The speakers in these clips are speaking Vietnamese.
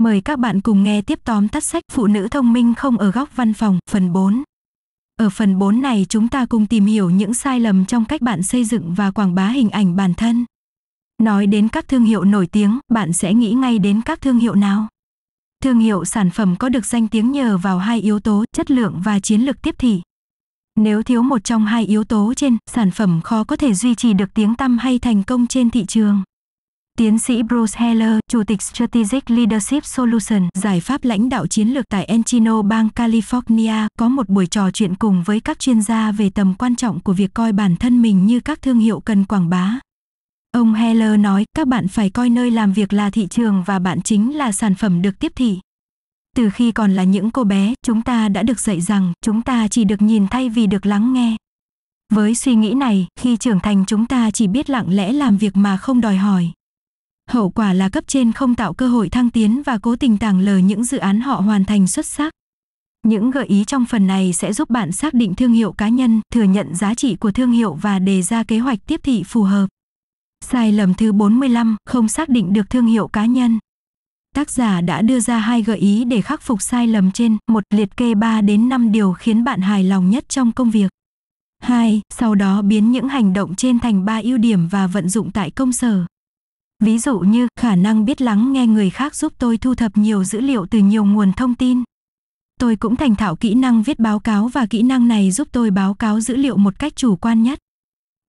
Mời các bạn cùng nghe tiếp tóm tắt sách Phụ nữ thông minh không ở góc văn phòng, phần 4. Ở phần 4 này chúng ta cùng tìm hiểu những sai lầm trong cách bạn xây dựng và quảng bá hình ảnh bản thân. Nói đến các thương hiệu nổi tiếng, bạn sẽ nghĩ ngay đến các thương hiệu nào? Thương hiệu sản phẩm có được danh tiếng nhờ vào hai yếu tố, chất lượng và chiến lược tiếp thị. Nếu thiếu một trong hai yếu tố trên, sản phẩm khó có thể duy trì được tiếng tăm hay thành công trên thị trường. Tiến sĩ Bruce Heller, Chủ tịch Strategic Leadership Solution, giải pháp lãnh đạo chiến lược tại Encino bang California, có một buổi trò chuyện cùng với các chuyên gia về tầm quan trọng của việc coi bản thân mình như các thương hiệu cần quảng bá. Ông Heller nói, các bạn phải coi nơi làm việc là thị trường và bạn chính là sản phẩm được tiếp thị. Từ khi còn là những cô bé, chúng ta đã được dạy rằng chúng ta chỉ được nhìn thay vì được lắng nghe. Với suy nghĩ này, khi trưởng thành chúng ta chỉ biết lặng lẽ làm việc mà không đòi hỏi hậu quả là cấp trên không tạo cơ hội thăng tiến và cố tình tàng lờ những dự án họ hoàn thành xuất sắc. Những gợi ý trong phần này sẽ giúp bạn xác định thương hiệu cá nhân, thừa nhận giá trị của thương hiệu và đề ra kế hoạch tiếp thị phù hợp. Sai lầm thứ 45, không xác định được thương hiệu cá nhân. Tác giả đã đưa ra hai gợi ý để khắc phục sai lầm trên, một liệt kê 3 đến 5 điều khiến bạn hài lòng nhất trong công việc. 2. Sau đó biến những hành động trên thành 3 ưu điểm và vận dụng tại công sở. Ví dụ như khả năng biết lắng nghe người khác giúp tôi thu thập nhiều dữ liệu từ nhiều nguồn thông tin. Tôi cũng thành thạo kỹ năng viết báo cáo và kỹ năng này giúp tôi báo cáo dữ liệu một cách chủ quan nhất.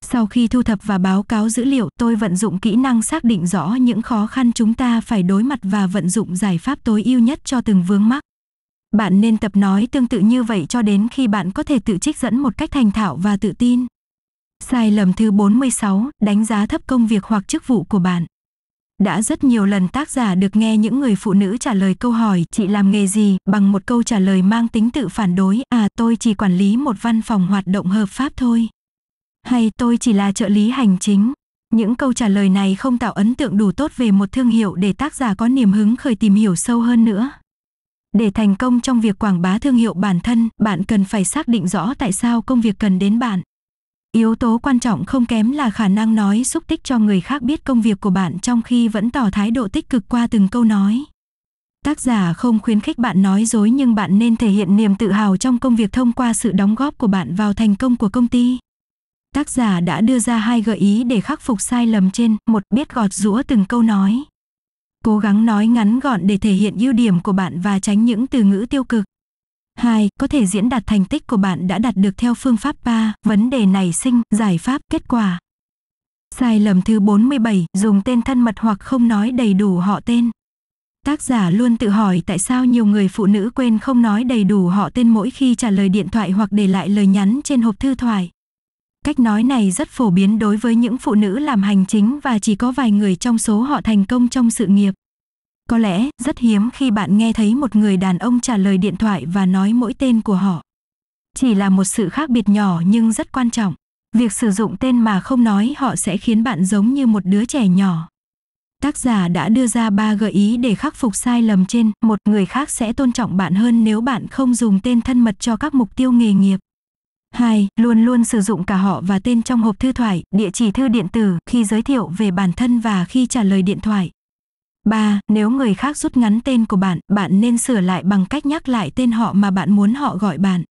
Sau khi thu thập và báo cáo dữ liệu, tôi vận dụng kỹ năng xác định rõ những khó khăn chúng ta phải đối mặt và vận dụng giải pháp tối ưu nhất cho từng vướng mắc. Bạn nên tập nói tương tự như vậy cho đến khi bạn có thể tự trích dẫn một cách thành thạo và tự tin. Sai lầm thứ 46, đánh giá thấp công việc hoặc chức vụ của bạn. Đã rất nhiều lần tác giả được nghe những người phụ nữ trả lời câu hỏi chị làm nghề gì bằng một câu trả lời mang tính tự phản đối à tôi chỉ quản lý một văn phòng hoạt động hợp pháp thôi. Hay tôi chỉ là trợ lý hành chính. Những câu trả lời này không tạo ấn tượng đủ tốt về một thương hiệu để tác giả có niềm hứng khởi tìm hiểu sâu hơn nữa. Để thành công trong việc quảng bá thương hiệu bản thân, bạn cần phải xác định rõ tại sao công việc cần đến bạn. Yếu tố quan trọng không kém là khả năng nói xúc tích cho người khác biết công việc của bạn trong khi vẫn tỏ thái độ tích cực qua từng câu nói. Tác giả không khuyến khích bạn nói dối nhưng bạn nên thể hiện niềm tự hào trong công việc thông qua sự đóng góp của bạn vào thành công của công ty. Tác giả đã đưa ra hai gợi ý để khắc phục sai lầm trên, một biết gọt rũa từng câu nói. Cố gắng nói ngắn gọn để thể hiện ưu điểm của bạn và tránh những từ ngữ tiêu cực. 2. Có thể diễn đạt thành tích của bạn đã đạt được theo phương pháp 3, vấn đề này sinh, giải pháp, kết quả. Sai lầm thứ 47, dùng tên thân mật hoặc không nói đầy đủ họ tên. Tác giả luôn tự hỏi tại sao nhiều người phụ nữ quên không nói đầy đủ họ tên mỗi khi trả lời điện thoại hoặc để lại lời nhắn trên hộp thư thoại. Cách nói này rất phổ biến đối với những phụ nữ làm hành chính và chỉ có vài người trong số họ thành công trong sự nghiệp. Có lẽ, rất hiếm khi bạn nghe thấy một người đàn ông trả lời điện thoại và nói mỗi tên của họ. Chỉ là một sự khác biệt nhỏ nhưng rất quan trọng. Việc sử dụng tên mà không nói họ sẽ khiến bạn giống như một đứa trẻ nhỏ. Tác giả đã đưa ra ba gợi ý để khắc phục sai lầm trên, một người khác sẽ tôn trọng bạn hơn nếu bạn không dùng tên thân mật cho các mục tiêu nghề nghiệp. 2. Luôn luôn sử dụng cả họ và tên trong hộp thư thoại, địa chỉ thư điện tử, khi giới thiệu về bản thân và khi trả lời điện thoại. 3. Nếu người khác rút ngắn tên của bạn, bạn nên sửa lại bằng cách nhắc lại tên họ mà bạn muốn họ gọi bạn.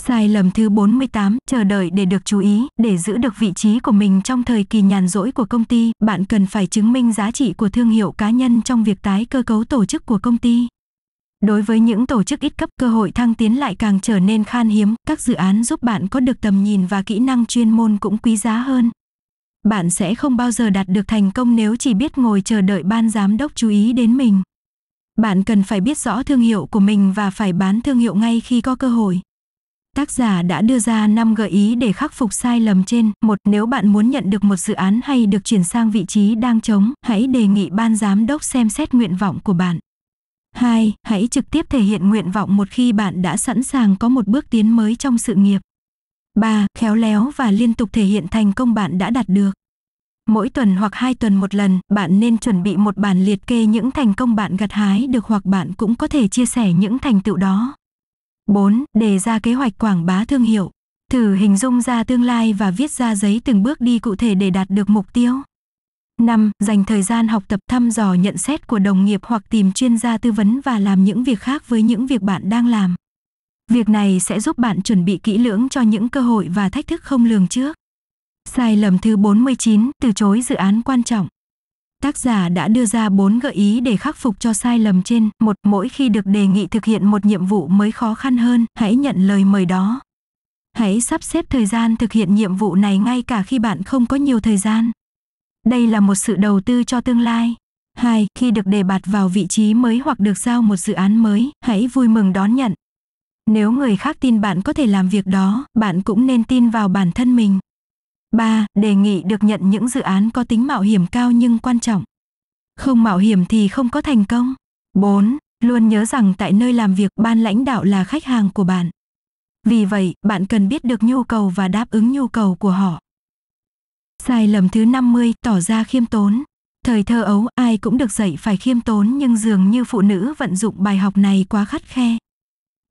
Sai lầm thứ 48, chờ đợi để được chú ý, để giữ được vị trí của mình trong thời kỳ nhàn rỗi của công ty, bạn cần phải chứng minh giá trị của thương hiệu cá nhân trong việc tái cơ cấu tổ chức của công ty. Đối với những tổ chức ít cấp, cơ hội thăng tiến lại càng trở nên khan hiếm, các dự án giúp bạn có được tầm nhìn và kỹ năng chuyên môn cũng quý giá hơn bạn sẽ không bao giờ đạt được thành công nếu chỉ biết ngồi chờ đợi ban giám đốc chú ý đến mình. Bạn cần phải biết rõ thương hiệu của mình và phải bán thương hiệu ngay khi có cơ hội. Tác giả đã đưa ra 5 gợi ý để khắc phục sai lầm trên. Một, Nếu bạn muốn nhận được một dự án hay được chuyển sang vị trí đang trống, hãy đề nghị ban giám đốc xem xét nguyện vọng của bạn. 2. Hãy trực tiếp thể hiện nguyện vọng một khi bạn đã sẵn sàng có một bước tiến mới trong sự nghiệp. 3. Khéo léo và liên tục thể hiện thành công bạn đã đạt được. Mỗi tuần hoặc hai tuần một lần, bạn nên chuẩn bị một bản liệt kê những thành công bạn gặt hái được hoặc bạn cũng có thể chia sẻ những thành tựu đó. 4. Đề ra kế hoạch quảng bá thương hiệu. Thử hình dung ra tương lai và viết ra giấy từng bước đi cụ thể để đạt được mục tiêu. 5. Dành thời gian học tập thăm dò nhận xét của đồng nghiệp hoặc tìm chuyên gia tư vấn và làm những việc khác với những việc bạn đang làm. Việc này sẽ giúp bạn chuẩn bị kỹ lưỡng cho những cơ hội và thách thức không lường trước. Sai lầm thứ 49, từ chối dự án quan trọng. Tác giả đã đưa ra 4 gợi ý để khắc phục cho sai lầm trên. Một, mỗi khi được đề nghị thực hiện một nhiệm vụ mới khó khăn hơn, hãy nhận lời mời đó. Hãy sắp xếp thời gian thực hiện nhiệm vụ này ngay cả khi bạn không có nhiều thời gian. Đây là một sự đầu tư cho tương lai. 2. Khi được đề bạt vào vị trí mới hoặc được giao một dự án mới, hãy vui mừng đón nhận, nếu người khác tin bạn có thể làm việc đó, bạn cũng nên tin vào bản thân mình. 3. Đề nghị được nhận những dự án có tính mạo hiểm cao nhưng quan trọng. Không mạo hiểm thì không có thành công. 4. Luôn nhớ rằng tại nơi làm việc ban lãnh đạo là khách hàng của bạn. Vì vậy, bạn cần biết được nhu cầu và đáp ứng nhu cầu của họ. Sai lầm thứ 50 tỏ ra khiêm tốn. Thời thơ ấu ai cũng được dạy phải khiêm tốn nhưng dường như phụ nữ vận dụng bài học này quá khắt khe.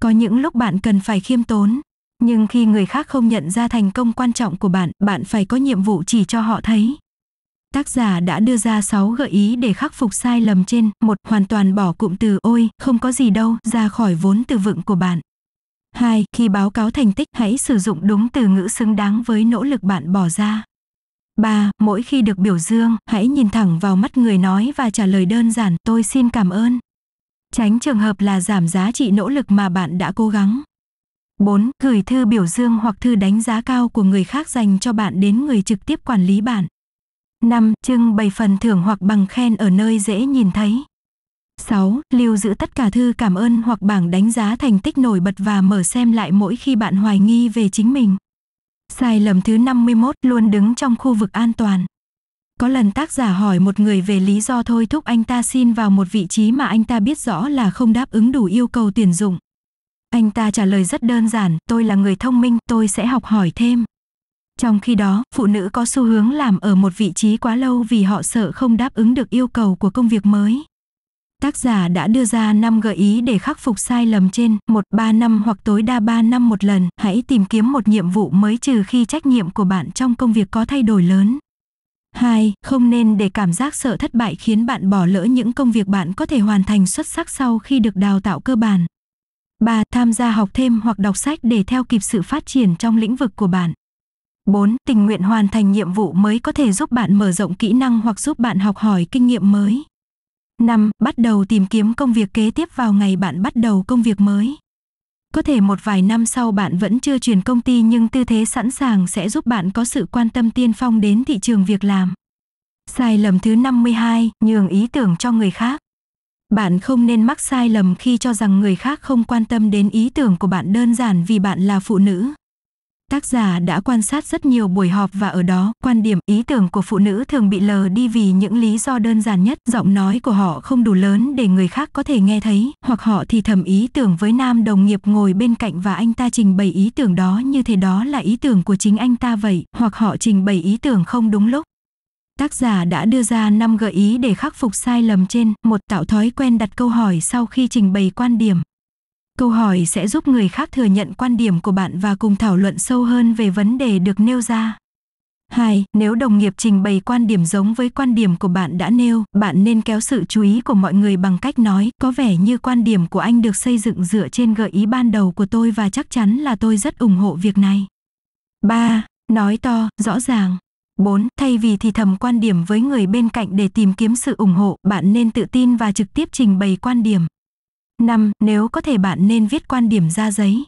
Có những lúc bạn cần phải khiêm tốn, nhưng khi người khác không nhận ra thành công quan trọng của bạn, bạn phải có nhiệm vụ chỉ cho họ thấy. Tác giả đã đưa ra 6 gợi ý để khắc phục sai lầm trên. một Hoàn toàn bỏ cụm từ ôi, không có gì đâu ra khỏi vốn từ vựng của bạn. 2. Khi báo cáo thành tích, hãy sử dụng đúng từ ngữ xứng đáng với nỗ lực bạn bỏ ra. 3. Mỗi khi được biểu dương, hãy nhìn thẳng vào mắt người nói và trả lời đơn giản tôi xin cảm ơn. Tránh trường hợp là giảm giá trị nỗ lực mà bạn đã cố gắng. 4. Gửi thư biểu dương hoặc thư đánh giá cao của người khác dành cho bạn đến người trực tiếp quản lý bạn. 5. Trưng bày phần thưởng hoặc bằng khen ở nơi dễ nhìn thấy. 6. Lưu giữ tất cả thư cảm ơn hoặc bảng đánh giá thành tích nổi bật và mở xem lại mỗi khi bạn hoài nghi về chính mình. Sai lầm thứ 51 luôn đứng trong khu vực an toàn. Có lần tác giả hỏi một người về lý do thôi thúc anh ta xin vào một vị trí mà anh ta biết rõ là không đáp ứng đủ yêu cầu tuyển dụng. Anh ta trả lời rất đơn giản, tôi là người thông minh, tôi sẽ học hỏi thêm. Trong khi đó, phụ nữ có xu hướng làm ở một vị trí quá lâu vì họ sợ không đáp ứng được yêu cầu của công việc mới. Tác giả đã đưa ra 5 gợi ý để khắc phục sai lầm trên, 1 3 năm hoặc tối đa 3 năm một lần, hãy tìm kiếm một nhiệm vụ mới trừ khi trách nhiệm của bạn trong công việc có thay đổi lớn. 2. Không nên để cảm giác sợ thất bại khiến bạn bỏ lỡ những công việc bạn có thể hoàn thành xuất sắc sau khi được đào tạo cơ bản. 3. Tham gia học thêm hoặc đọc sách để theo kịp sự phát triển trong lĩnh vực của bạn. 4. Tình nguyện hoàn thành nhiệm vụ mới có thể giúp bạn mở rộng kỹ năng hoặc giúp bạn học hỏi kinh nghiệm mới. 5. Bắt đầu tìm kiếm công việc kế tiếp vào ngày bạn bắt đầu công việc mới. Có thể một vài năm sau bạn vẫn chưa chuyển công ty nhưng tư thế sẵn sàng sẽ giúp bạn có sự quan tâm tiên phong đến thị trường việc làm. Sai lầm thứ 52, nhường ý tưởng cho người khác. Bạn không nên mắc sai lầm khi cho rằng người khác không quan tâm đến ý tưởng của bạn đơn giản vì bạn là phụ nữ. Tác giả đã quan sát rất nhiều buổi họp và ở đó, quan điểm ý tưởng của phụ nữ thường bị lờ đi vì những lý do đơn giản nhất, giọng nói của họ không đủ lớn để người khác có thể nghe thấy, hoặc họ thì thầm ý tưởng với nam đồng nghiệp ngồi bên cạnh và anh ta trình bày ý tưởng đó như thế đó là ý tưởng của chính anh ta vậy, hoặc họ trình bày ý tưởng không đúng lúc. Tác giả đã đưa ra 5 gợi ý để khắc phục sai lầm trên, một tạo thói quen đặt câu hỏi sau khi trình bày quan điểm, Câu hỏi sẽ giúp người khác thừa nhận quan điểm của bạn và cùng thảo luận sâu hơn về vấn đề được nêu ra. 2. Nếu đồng nghiệp trình bày quan điểm giống với quan điểm của bạn đã nêu, bạn nên kéo sự chú ý của mọi người bằng cách nói, có vẻ như quan điểm của anh được xây dựng dựa trên gợi ý ban đầu của tôi và chắc chắn là tôi rất ủng hộ việc này. 3. Nói to, rõ ràng. 4. Thay vì thì thầm quan điểm với người bên cạnh để tìm kiếm sự ủng hộ, bạn nên tự tin và trực tiếp trình bày quan điểm. 5. Nếu có thể bạn nên viết quan điểm ra giấy.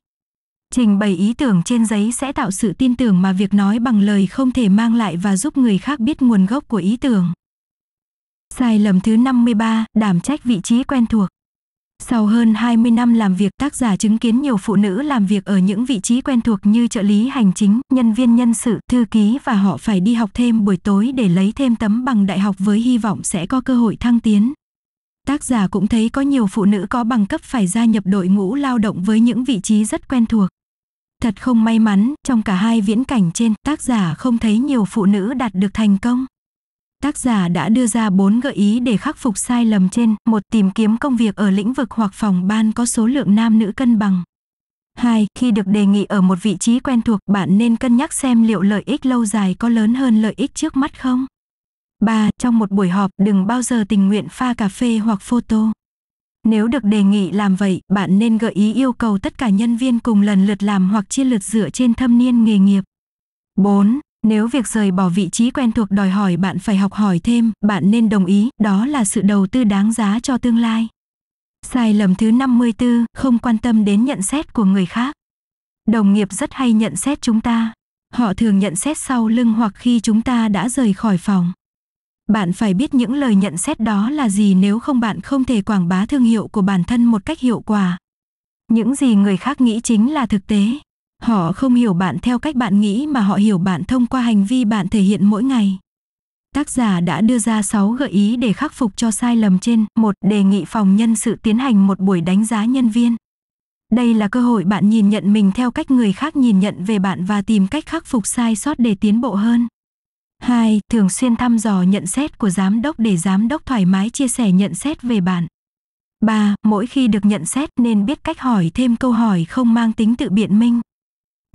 Trình bày ý tưởng trên giấy sẽ tạo sự tin tưởng mà việc nói bằng lời không thể mang lại và giúp người khác biết nguồn gốc của ý tưởng. Sai lầm thứ 53, đảm trách vị trí quen thuộc. Sau hơn 20 năm làm việc, tác giả chứng kiến nhiều phụ nữ làm việc ở những vị trí quen thuộc như trợ lý hành chính, nhân viên nhân sự, thư ký và họ phải đi học thêm buổi tối để lấy thêm tấm bằng đại học với hy vọng sẽ có cơ hội thăng tiến. Tác giả cũng thấy có nhiều phụ nữ có bằng cấp phải gia nhập đội ngũ lao động với những vị trí rất quen thuộc. Thật không may mắn, trong cả hai viễn cảnh trên, tác giả không thấy nhiều phụ nữ đạt được thành công. Tác giả đã đưa ra bốn gợi ý để khắc phục sai lầm trên. một Tìm kiếm công việc ở lĩnh vực hoặc phòng ban có số lượng nam nữ cân bằng. 2. Khi được đề nghị ở một vị trí quen thuộc, bạn nên cân nhắc xem liệu lợi ích lâu dài có lớn hơn lợi ích trước mắt không? 3. Trong một buổi họp đừng bao giờ tình nguyện pha cà phê hoặc photo. Nếu được đề nghị làm vậy, bạn nên gợi ý yêu cầu tất cả nhân viên cùng lần lượt làm hoặc chia lượt dựa trên thâm niên nghề nghiệp. 4. Nếu việc rời bỏ vị trí quen thuộc đòi hỏi bạn phải học hỏi thêm, bạn nên đồng ý, đó là sự đầu tư đáng giá cho tương lai. Sai lầm thứ 54, không quan tâm đến nhận xét của người khác. Đồng nghiệp rất hay nhận xét chúng ta. Họ thường nhận xét sau lưng hoặc khi chúng ta đã rời khỏi phòng. Bạn phải biết những lời nhận xét đó là gì nếu không bạn không thể quảng bá thương hiệu của bản thân một cách hiệu quả. Những gì người khác nghĩ chính là thực tế. Họ không hiểu bạn theo cách bạn nghĩ mà họ hiểu bạn thông qua hành vi bạn thể hiện mỗi ngày. Tác giả đã đưa ra 6 gợi ý để khắc phục cho sai lầm trên. một Đề nghị phòng nhân sự tiến hành một buổi đánh giá nhân viên. Đây là cơ hội bạn nhìn nhận mình theo cách người khác nhìn nhận về bạn và tìm cách khắc phục sai sót để tiến bộ hơn. 2. Thường xuyên thăm dò nhận xét của giám đốc để giám đốc thoải mái chia sẻ nhận xét về bạn. 3. Mỗi khi được nhận xét nên biết cách hỏi thêm câu hỏi không mang tính tự biện minh.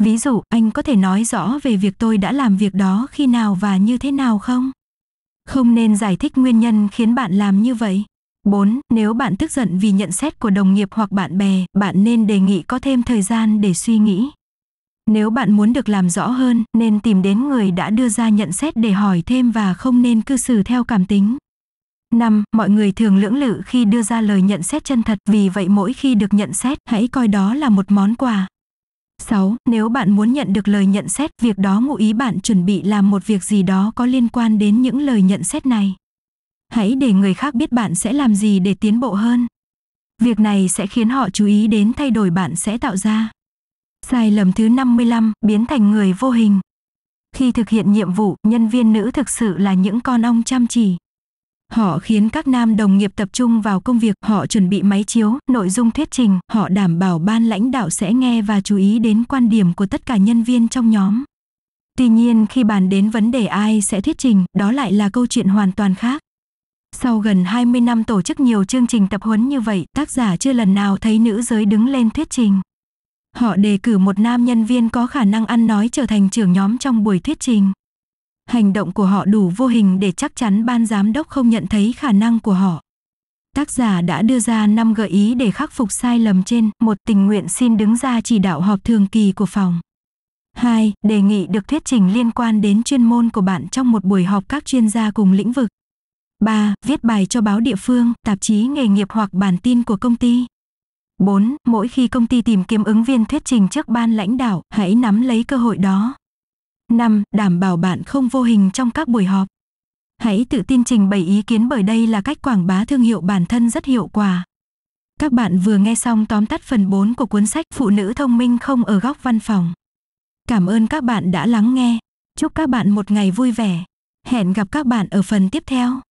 Ví dụ, anh có thể nói rõ về việc tôi đã làm việc đó khi nào và như thế nào không? Không nên giải thích nguyên nhân khiến bạn làm như vậy. 4. Nếu bạn tức giận vì nhận xét của đồng nghiệp hoặc bạn bè, bạn nên đề nghị có thêm thời gian để suy nghĩ. Nếu bạn muốn được làm rõ hơn, nên tìm đến người đã đưa ra nhận xét để hỏi thêm và không nên cư xử theo cảm tính. 5. Mọi người thường lưỡng lự khi đưa ra lời nhận xét chân thật, vì vậy mỗi khi được nhận xét, hãy coi đó là một món quà. 6. Nếu bạn muốn nhận được lời nhận xét, việc đó ngụ ý bạn chuẩn bị làm một việc gì đó có liên quan đến những lời nhận xét này. Hãy để người khác biết bạn sẽ làm gì để tiến bộ hơn. Việc này sẽ khiến họ chú ý đến thay đổi bạn sẽ tạo ra. Sai lầm thứ 55, biến thành người vô hình. Khi thực hiện nhiệm vụ, nhân viên nữ thực sự là những con ong chăm chỉ. Họ khiến các nam đồng nghiệp tập trung vào công việc, họ chuẩn bị máy chiếu, nội dung thuyết trình, họ đảm bảo ban lãnh đạo sẽ nghe và chú ý đến quan điểm của tất cả nhân viên trong nhóm. Tuy nhiên khi bàn đến vấn đề ai sẽ thuyết trình, đó lại là câu chuyện hoàn toàn khác. Sau gần 20 năm tổ chức nhiều chương trình tập huấn như vậy, tác giả chưa lần nào thấy nữ giới đứng lên thuyết trình. Họ đề cử một nam nhân viên có khả năng ăn nói trở thành trưởng nhóm trong buổi thuyết trình. Hành động của họ đủ vô hình để chắc chắn ban giám đốc không nhận thấy khả năng của họ. Tác giả đã đưa ra 5 gợi ý để khắc phục sai lầm trên. một Tình nguyện xin đứng ra chỉ đạo họp thường kỳ của phòng. 2. Đề nghị được thuyết trình liên quan đến chuyên môn của bạn trong một buổi họp các chuyên gia cùng lĩnh vực. 3. Viết bài cho báo địa phương, tạp chí nghề nghiệp hoặc bản tin của công ty. 4. Mỗi khi công ty tìm kiếm ứng viên thuyết trình trước ban lãnh đạo, hãy nắm lấy cơ hội đó. 5. Đảm bảo bạn không vô hình trong các buổi họp. Hãy tự tin trình bày ý kiến bởi đây là cách quảng bá thương hiệu bản thân rất hiệu quả. Các bạn vừa nghe xong tóm tắt phần 4 của cuốn sách Phụ nữ thông minh không ở góc văn phòng. Cảm ơn các bạn đã lắng nghe. Chúc các bạn một ngày vui vẻ. Hẹn gặp các bạn ở phần tiếp theo.